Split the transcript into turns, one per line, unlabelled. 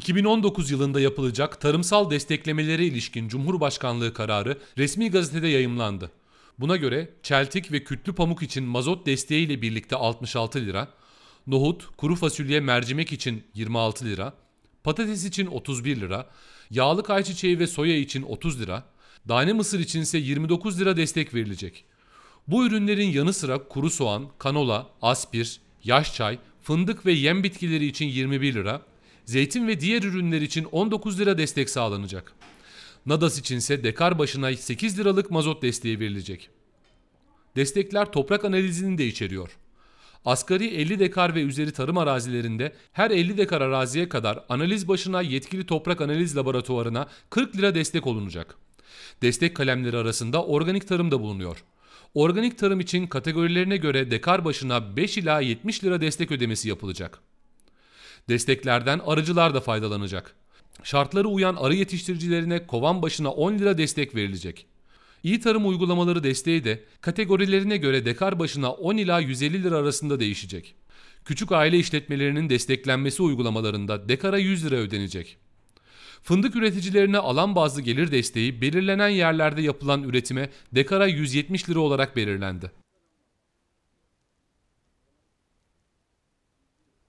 2019 yılında yapılacak tarımsal desteklemelere ilişkin Cumhurbaşkanlığı kararı resmi gazetede yayımlandı. Buna göre çeltik ve kütlü pamuk için mazot desteği ile birlikte 66 lira, nohut, kuru fasulye, mercimek için 26 lira, patates için 31 lira, yağlı ayçiçeği ve soya için 30 lira, dane mısır için ise 29 lira destek verilecek. Bu ürünlerin yanı sıra kuru soğan, kanola, aspir, yaş çay, fındık ve yem bitkileri için 21 lira, zeytin ve diğer ürünler için 19 lira destek sağlanacak. Nadas içinse dekar başına 8 liralık mazot desteği verilecek. Destekler toprak analizini de içeriyor. Asgari 50 dekar ve üzeri tarım arazilerinde her 50 dekar araziye kadar analiz başına yetkili toprak analiz laboratuvarına 40 lira destek olunacak. Destek kalemleri arasında organik tarım da bulunuyor. Organik tarım için kategorilerine göre dekar başına 5 ila 70 lira destek ödemesi yapılacak. Desteklerden arıcılar da faydalanacak. Şartları uyan arı yetiştiricilerine kovan başına 10 lira destek verilecek. İyi tarım uygulamaları desteği de kategorilerine göre dekar başına 10 ila 150 lira arasında değişecek. Küçük aile işletmelerinin desteklenmesi uygulamalarında dekara 100 lira ödenecek. Fındık üreticilerine alan bazlı gelir desteği belirlenen yerlerde yapılan üretime dekara 170 lira olarak belirlendi.